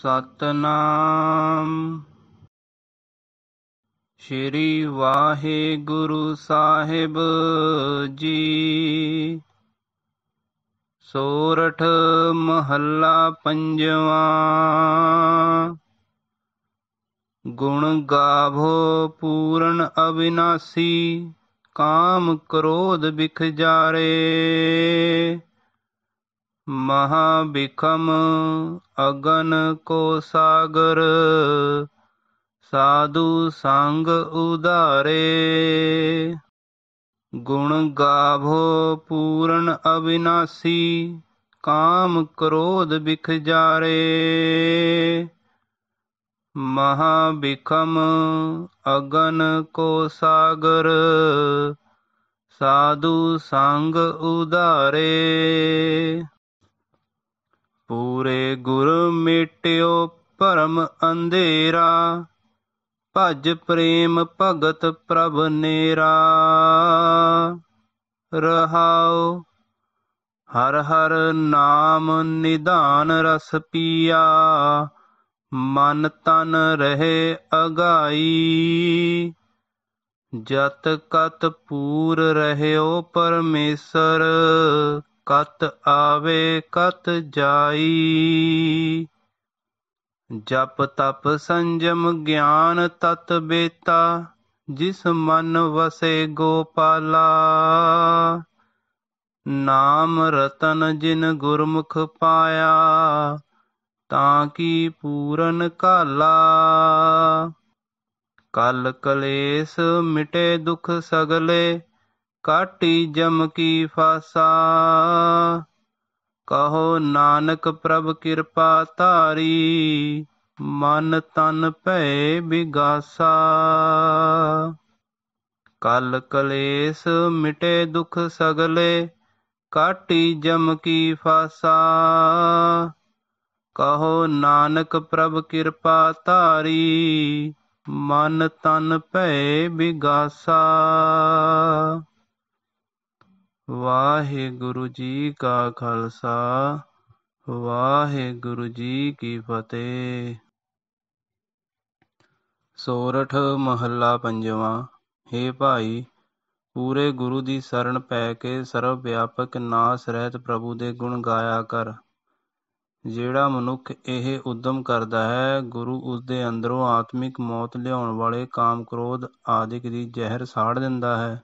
ਸਤਨਾਮ ਸ਼੍ਰੀ ਵਾਹਿਗੁਰੂ ਸਾਹਿਬ ਜੀ ਸੋਰਠ ਮਹੱਲਾ ਪੰਜਵਾਂ ਗੁਣ ਗਾਵੋ ਪੂਰਨ ਅਵਿਨਾਸੀ ਕਾਮ ਕ੍ਰੋਧ ਬਿਖ ਜਾਰੇ ਮਹਾ ਮਹਾਬਿਖਮ ਅਗਨ ਕੋ ਸਾਗਰ ਸਾਧੂ ਸੰਗ ਉਧਾਰੇ ਗੁਣ ਗਾਭੋ ਪੂਰਨ ਅਵਿਨਾਸੀ ਕਾਮ ਕ੍ਰੋਧ ਬਿਖ ਜਾਰੇ ਮਹਾ ਮਹਾਬਿਖਮ ਅਗਨ ਕੋ ਸਾਗਰ ਸਾਧੂ ਸੰਗ ਉਧਾਰੇ ਪੂਰੇ ਗੁਰ ਮਿਟਿਓ ਪਰਮ ਅੰਧੇਰਾ ਭਜ ਪ੍ਰੇਮ ਭਗਤ ਪ੍ਰਭ ਨੇਰਾ ਰਹਾਉ ਹਰ ਹਰ ਨਾਮ ਨਿਧਾਨ ਰਸ ਪੀਆ ਮਨ ਤਨ ਰਹੇ ਅਗਾਈ ਜਤ ਕਤ ਪੂਰ ਰਹਿਓ ਪਰਮੇਸ਼ਰ ਕਤ ਆਵੇ ਕਤ ਜਾਈ ਜਪ ਤਪ ਸੰਜਮ ਗਿਆਨ ਤਤ ਬੇਤਾ ਜਿਸ ਮਨ ਵਸੇ ਗੋਪਾਲਾ ਨਾਮ ਰਤਨ ਜਿਨ ਗੁਰਮੁਖ ਪਾਇਆ ਤਾਂ ਕੀ ਪੂਰਨ ਕਾਲਾ ਕਲ ਕਲੇਸ਼ ਮਿਟੇ ਦੁਖ ਸਗਲੇ ਕਾਟੀ ਜਮ ਕੀ ਫਾਸਾ ਕਹੋ ਨਾਨਕ ਪ੍ਰਭ ਕਿਰਪਾ ਧਾਰੀ ਮਨ ਤਨ ਭੈ ਬਿਗਾਸਾ ਕਲ ਕਲੇਸ਼ ਮਿਟੇ ਦੁਖ ਸਗਲੇ ਕਾਟੀ ਜਮ ਕੀ ਫਾਸਾ ਕਹੋ ਨਾਨਕ ਪ੍ਰਭ ਕਿਰਪਾ ਧਾਰੀ ਮਨ ਤਨ ਭੈ ਬਿਗਾਸਾ ਵਾਹਿਗੁਰੂ ਜੀ ਕਾ ਖਾਲਸਾ ਵਾਹਿਗੁਰੂ ਜੀ ਕੀ ਫਤਿਹ ਸੋਰਠ ਮਹੱਲਾ ਪੰਜਵਾਂ ਏ ਭਾਈ ਪੂਰੇ ਗੁਰੂ ਦੀ ਸਰਣ ਪੈ ਕੇ ਸਰਵ ਵਿਆਪਕ ਨਾਸ ਰਹਿਤ ਪ੍ਰਭੂ ਦੇ ਗੁਣ ਗਾਇਆ ਕਰ ਜਿਹੜਾ ਮਨੁੱਖ ਇਹ ਉਦਮ ਕਰਦਾ ਹੈ ਗੁਰੂ ਉਸ ਦੇ ਅੰਦਰੋਂ ਆਤਮਿਕ ਮੌਤ ਲਿਆਉਣ ਵਾਲੇ ਕਾਮ ਕ੍ਰੋਧ ਆਦਿਕ ਦੀ ਜ਼ਹਿਰ ਸਾੜ ਦਿੰਦਾ ਹੈ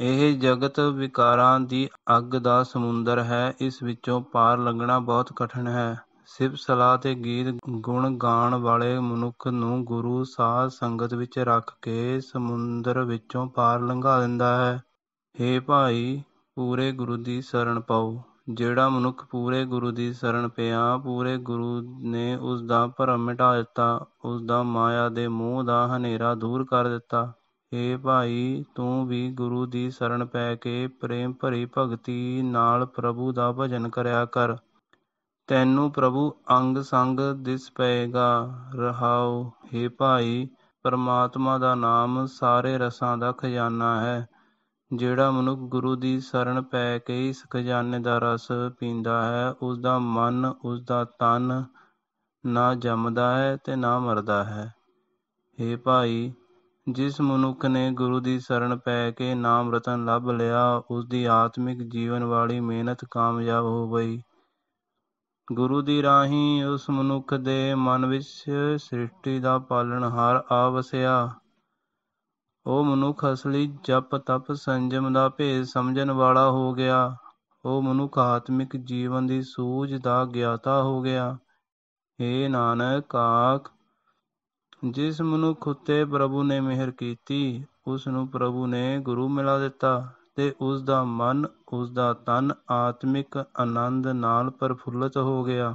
ਇਹ ਜਗਤ ਵਿਕਾਰਾਂ ਦੀ ਅੱਗ ਦਾ ਸਮੁੰਦਰ ਹੈ ਇਸ ਵਿੱਚੋਂ ਪਾਰ ਲੰਘਣਾ ਬਹੁਤ ਕਠਿਨ ਹੈ ਸਿਵ ਸਲਾਹ ਤੇ ਗੀਤ ਗੁਣ ਗਾਣ ਵਾਲੇ ਮਨੁੱਖ ਨੂੰ ਗੁਰੂ ਸਾਧ ਸੰਗਤ ਵਿੱਚ ਰੱਖ ਕੇ ਸਮੁੰਦਰ ਵਿੱਚੋਂ ਪਾਰ ਲੰਘਾ ਦਿੰਦਾ ਹੈ हे ਭਾਈ ਪੂਰੇ ਗੁਰੂ ਦੀ ਸ਼ਰਨ ਪਾਓ ਜਿਹੜਾ ਮਨੁੱਖ ਪੂਰੇ ਗੁਰੂ ਦੀ ਸ਼ਰਨ ਪਿਆ ਪੂਰੇ ਗੁਰੂ ਨੇ ਉਸ ਦਾ ਭਰਮ ਮਿਟਾ ਦਿੱਤਾ ਉਸ ਦਾ ਮਾਇਆ ਦੇ ਮੋਹ ਦਾ ਹਨੇਰਾ ਦੂਰ ਕਰ ਦਿੱਤਾ ਹੇ ਭਾਈ ਤੂੰ ਵੀ ਗੁਰੂ ਦੀ ਸ਼ਰਨ ਪੈ ਕੇ ਪ੍ਰੇਮ ਭਰੀ ਭਗਤੀ ਨਾਲ ਪ੍ਰਭੂ ਦਾ ਭਜਨ ਕਰਿਆ ਕਰ ਤੈਨੂੰ ਪ੍ਰਭੂ ਅੰਗ ਸੰਗ ਦਿਸ ਪਏਗਾ ਰਹਾਉ ਹੇ ਭਾਈ ਪਰਮਾਤਮਾ ਦਾ ਨਾਮ ਸਾਰੇ ਰਸਾਂ ਦਾ ਖਜ਼ਾਨਾ ਹੈ ਜਿਹੜਾ ਮਨੁੱਖ ਗੁਰੂ ਦੀ ਸ਼ਰਨ ਪੈ ਕੇ ਇਸ ਖਜ਼ਾਨੇ ਦਾ ਰਸ ਪੀਂਦਾ ਹੈ ਉਸ ਦਾ ਮਨ ਉਸ ਦਾ ਤਨ ਨਾ ਜੰਮਦਾ ਹੈ ਤੇ ਨਾ ਮਰਦਾ ਹੈ ਹੇ ਭਾਈ ਜਿਸ ਮਨੁੱਖ ਨੇ ਗੁਰੂ ਦੀ ਸ਼ਰਨ ਪੈ ਕੇ ਨਾਮ ਰਤਨ ਲੱਭ ਲਿਆ ਉਸ ਦੀ ਆਤਮਿਕ ਜੀਵਨ ਵਾਲੀ ਮਿਹਨਤ ਕਾਮਯਾਬ ਹੋ ਗਈ ਗੁਰੂ ਦੀ ਰਾਹੀਂ ਉਸ ਮਨੁੱਖ ਦੇ ਮਨ ਵਿੱਚ ਸ੍ਰਿਸ਼ਟੀ ਦਾ ਪਾਲਣ ਆ ਵਸਿਆ ਉਹ ਮਨੁੱਖ ਅਸਲੀ ਜਪ ਤਪ ਸੰਜਮ ਦਾ ਭੇਦ ਸਮਝਣ ਵਾਲਾ ਹੋ ਗਿਆ ਉਹ ਮਨੁੱਖ ਆਤਮਿਕ ਜੀਵਨ ਦੀ ਸੂਝ ਦਾ ਗਿਆਤਾ ਹੋ ਗਿਆ ਏ ਨਾਨਕ ਆਖ ਜਿਸ ਮਨੁੱਖ ਉੱਤੇ ਪ੍ਰਭੂ ਨੇ ਮਿਹਰ ਕੀਤੀ ਉਸ ਨੂੰ ਪ੍ਰਭੂ ਨੇ ਗੁਰੂ ਮਿਲਾ ਦਿੱਤਾ ਤੇ ਉਸ ਦਾ ਮਨ ਉਸ ਦਾ ਤਨ ਆਤਮਿਕ ਆਨੰਦ ਨਾਲ ਪਰਫੁੱਲਤ ਹੋ ਗਿਆ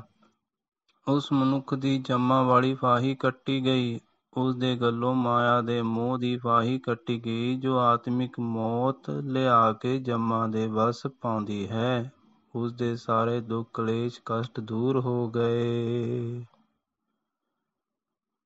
ਉਸ ਮਨੁੱਖ ਦੀ ਜੰਮਾ ਵਾਲੀ ਫਾਹੀ ਕੱਟੀ ਗਈ ਉਸ ਦੇ ਗੱਲੋਂ ਮਾਇਆ ਦੇ ਮੋਹ ਦੀ ਫਾਹੀ ਕੱਟੀ ਗਈ ਜੋ ਆਤਮਿਕ ਮੌਤ ਲਿਆ ਕੇ ਜੰਮਾ ਦੇ ਵਸ ਪਾਉਂਦੀ ਹੈ ਉਸ ਦੇ ਸਾਰੇ ਦੁੱਖ ਕਲੇਸ਼ ਕਸ਼ਟ ਦੂਰ ਹੋ ਗਏ